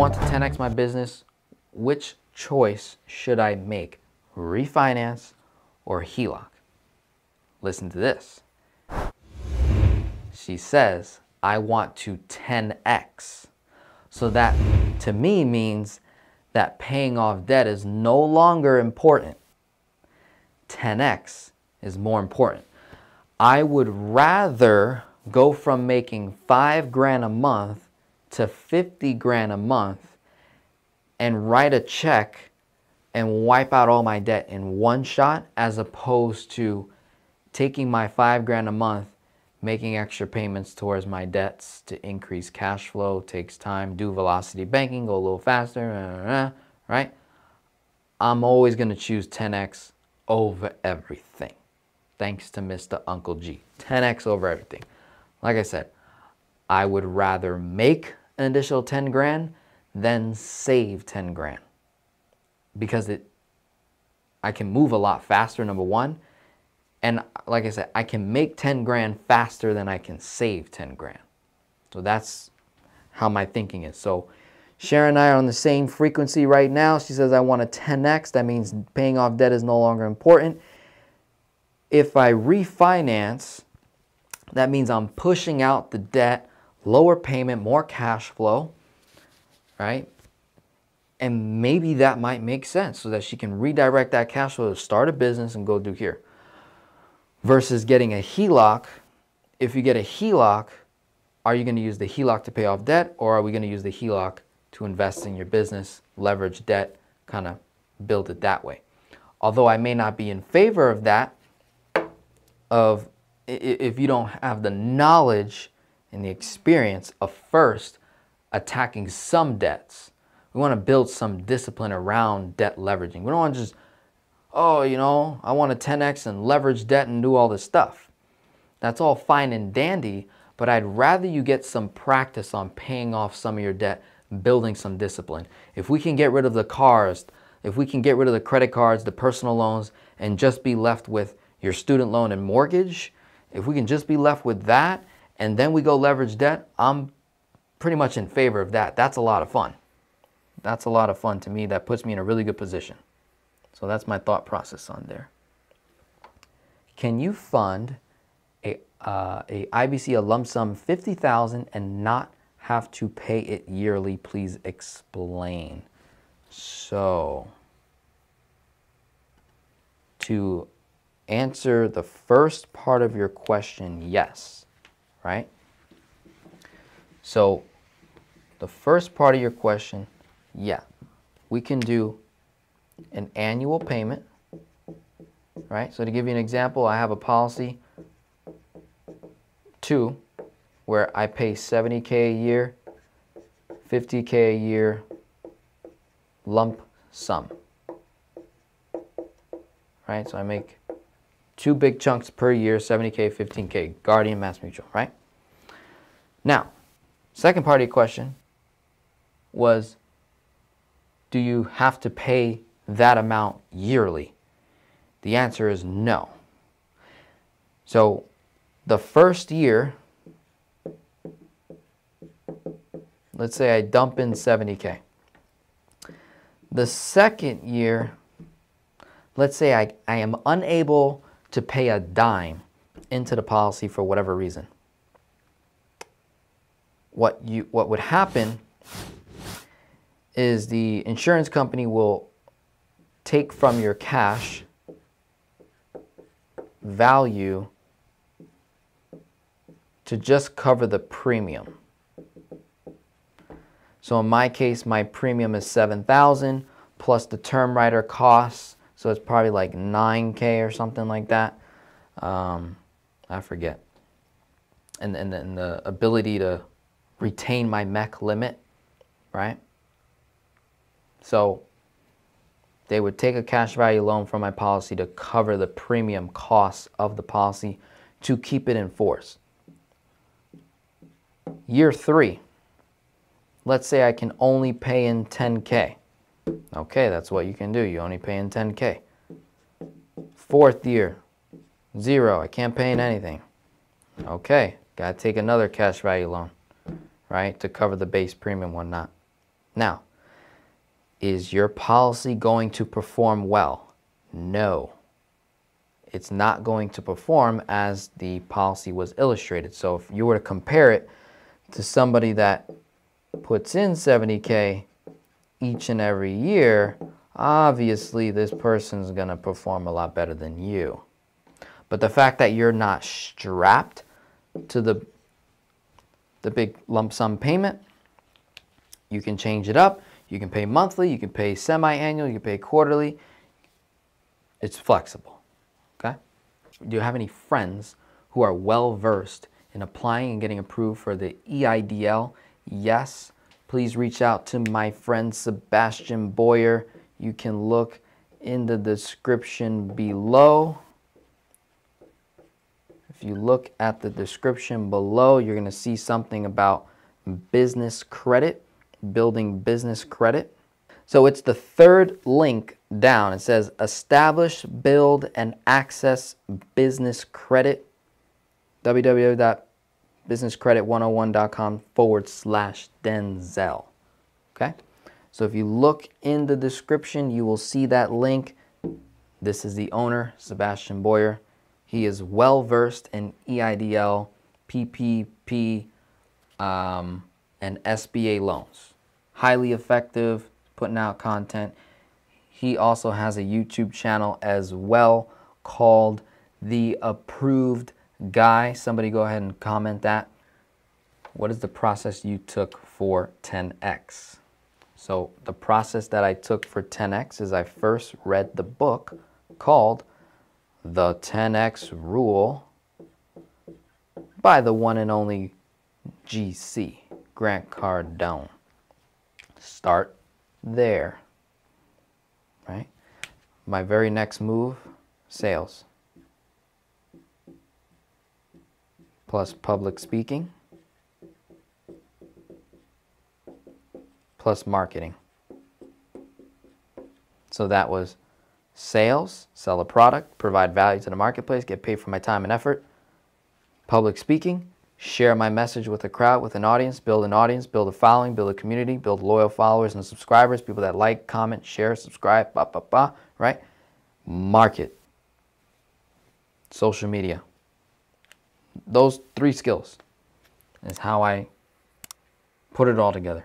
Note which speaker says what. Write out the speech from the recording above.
Speaker 1: want to 10x my business, which choice should I make? Refinance or HELOC? Listen to this. She says, I want to 10x. So that to me means that paying off debt is no longer important. 10x is more important. I would rather go from making five grand a month to 50 grand a month and write a check and wipe out all my debt in one shot as opposed to taking my five grand a month making extra payments towards my debts to increase cash flow takes time do velocity banking go a little faster uh, uh, uh, right i'm always going to choose 10x over everything thanks to mr uncle g 10x over everything like i said i would rather make an additional 10 grand, then save 10 grand because it I can move a lot faster number 1 and like I said I can make 10 grand faster than I can save 10 grand. So that's how my thinking is. So Sharon and I are on the same frequency right now. She says I want a 10x. That means paying off debt is no longer important. If I refinance, that means I'm pushing out the debt lower payment, more cash flow, right? And maybe that might make sense so that she can redirect that cash flow to start a business and go do here. Versus getting a HELOC. If you get a HELOC, are you going to use the HELOC to pay off debt or are we going to use the HELOC to invest in your business, leverage debt, kind of build it that way? Although I may not be in favor of that, of if you don't have the knowledge in the experience of first attacking some debts. We want to build some discipline around debt leveraging. We don't want to just, oh, you know, I want to 10x and leverage debt and do all this stuff. That's all fine and dandy, but I'd rather you get some practice on paying off some of your debt, building some discipline. If we can get rid of the cars, if we can get rid of the credit cards, the personal loans, and just be left with your student loan and mortgage, if we can just be left with that and then we go leverage debt, I'm pretty much in favor of that. That's a lot of fun. That's a lot of fun to me. That puts me in a really good position. So that's my thought process on there. Can you fund a, uh, a IBC a lump sum 50,000 and not have to pay it yearly? Please explain. So to answer the first part of your question, yes right? So the first part of your question, yeah, we can do an annual payment, right? So to give you an example, I have a policy two where I pay 70K a year, 50K a year lump sum, right? So I make two big chunks per year, 70K, 15K, Guardian, Mass Mutual, right? Now, second part of your question was, do you have to pay that amount yearly? The answer is no. So the first year, let's say I dump in 70K. The second year, let's say I, I am unable to pay a dime into the policy for whatever reason. What, you, what would happen is the insurance company will take from your cash value to just cover the premium. So in my case, my premium is 7,000 plus the term rider costs so it's probably like 9K or something like that. Um, I forget. And, and, the ability to retain my mech limit, right? So they would take a cash value loan from my policy to cover the premium costs of the policy to keep it in force. Year three, let's say I can only pay in 10K. Okay, that's what you can do. You only pay in 10K. Fourth year, zero. I can't pay in anything. Okay, got to take another cash value loan, right, to cover the base premium whatnot. Now, is your policy going to perform well? No. It's not going to perform as the policy was illustrated. So if you were to compare it to somebody that puts in 70K each and every year, obviously this person's going to perform a lot better than you. But the fact that you're not strapped to the, the big lump sum payment, you can change it up. You can pay monthly, you can pay semi-annual, you can pay quarterly. It's flexible, okay? Do you have any friends who are well-versed in applying and getting approved for the EIDL? Yes, please reach out to my friend Sebastian Boyer. You can look in the description below. If you look at the description below, you're going to see something about business credit, building business credit. So it's the third link down. It says establish, build, and access business credit. www businesscredit101.com forward slash Denzel. Okay? So if you look in the description, you will see that link. This is the owner, Sebastian Boyer. He is well versed in EIDL, PPP, um, and SBA loans. Highly effective, putting out content. He also has a YouTube channel as well called The Approved guy. Somebody go ahead and comment that. What is the process you took for 10x? So the process that I took for 10x is I first read the book called The 10x Rule by the one and only GC, Grant Cardone. Start there, right? My very next move, sales. plus public speaking plus marketing. So that was sales, sell a product, provide value to the marketplace, get paid for my time and effort, public speaking, share my message with a crowd, with an audience, build an audience, build a following, build a community, build loyal followers and subscribers, people that like, comment, share, subscribe, Ba ba ba. right? Market. Social media those three skills is how I put it all together.